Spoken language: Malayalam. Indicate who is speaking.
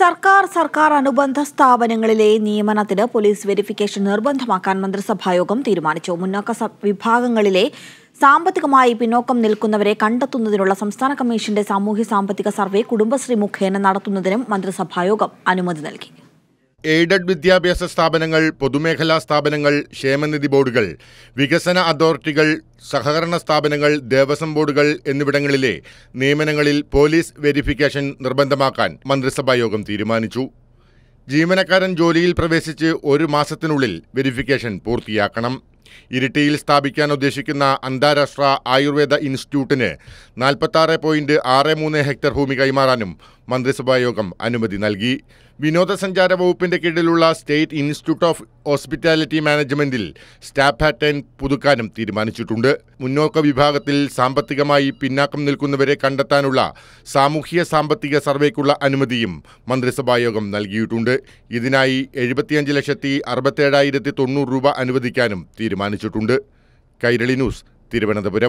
Speaker 1: സർക്കാർ സർക്കാർ അനുബന്ധ സ്ഥാപനങ്ങളിലെ നിയമനത്തിന് പോലീസ് വെരിഫിക്കേഷൻ നിർബന്ധമാക്കാൻ മന്ത്രിസഭായോഗം തീരുമാനിച്ചു മുന്നോക്ക വിഭാഗങ്ങളിലെ സാമ്പത്തികമായി പിന്നോക്കം നിൽക്കുന്നവരെ കണ്ടെത്തുന്നതിനുള്ള സംസ്ഥാന കമ്മീഷന്റെ സാമൂഹ്യ സാമ്പത്തിക സർവേ കുടുംബശ്രീ മുഖേന നടത്തുന്നതിനും മന്ത്രിസഭായോഗം അനുമതി നൽകി
Speaker 2: എയ്ഡഡ് വിദ്യാഭ്യാസ സ്ഥാപനങ്ങൾ പൊതുമേഖലാ സ്ഥാപനങ്ങൾ ക്ഷേമനിധി ബോർഡുകൾ വികസന അതോറിറ്റികൾ സഹകരണ സ്ഥാപനങ്ങൾ ദേവസ്വം ബോർഡുകൾ എന്നിവിടങ്ങളിലെ നിയമനങ്ങളിൽ പോലീസ് വെരിഫിക്കേഷൻ നിർബന്ധമാക്കാൻ മന്ത്രിസഭാ യോഗം തീരുമാനിച്ചു ജീവനക്കാരൻ ജോലിയിൽ പ്രവേശിച്ച് ഒരു മാസത്തിനുള്ളിൽ വെരിഫിക്കേഷൻ പൂർത്തിയാക്കണം ഇരിട്ടിയിൽ സ്ഥാപിക്കാൻ ഉദ്ദേശിക്കുന്ന അന്താരാഷ്ട്ര ആയുർവേദ ഇൻസ്റ്റിറ്റ്യൂട്ടിന് നാൽപ്പത്തി ആറ് പോയിന്റ് ആറ് മൂന്ന് ഹെക്ടർ ഭൂമി കൈമാറാനും മന്ത്രിസഭാ യോഗം അനുമതി നൽകി വിനോദസഞ്ചാര വകുപ്പിന്റെ കീഴിലുള്ള സ്റ്റേറ്റ് ഇൻസ്റ്റിറ്റ്യൂട്ട് ഓഫ് ഹോസ്പിറ്റാലിറ്റി മാനേജ്മെന്റിൽ സ്റ്റാഫ് പാറ്റേൺ പുതുക്കാനും തീരുമാനിച്ചിട്ടുണ്ട് മുന്നോക്ക വിഭാഗത്തിൽ സാമ്പത്തികമായി പിന്നാക്കം നിൽക്കുന്നവരെ കണ്ടെത്താനുള്ള സാമൂഹ്യ സാമ്പത്തിക സർവേക്കുള്ള അനുമതിയും മന്ത്രിസഭാ യോഗം നൽകിയിട്ടുണ്ട് ഇതിനായി എഴുപത്തിയഞ്ച് ലക്ഷത്തി അറുപത്തേഴായിരത്തി തൊണ്ണൂറ് രൂപ അനുവദിക്കാനും തീരുമാനിച്ചിട്ടുണ്ട് കൈരളി ന്യൂസ് തിരുവനന്തപുരം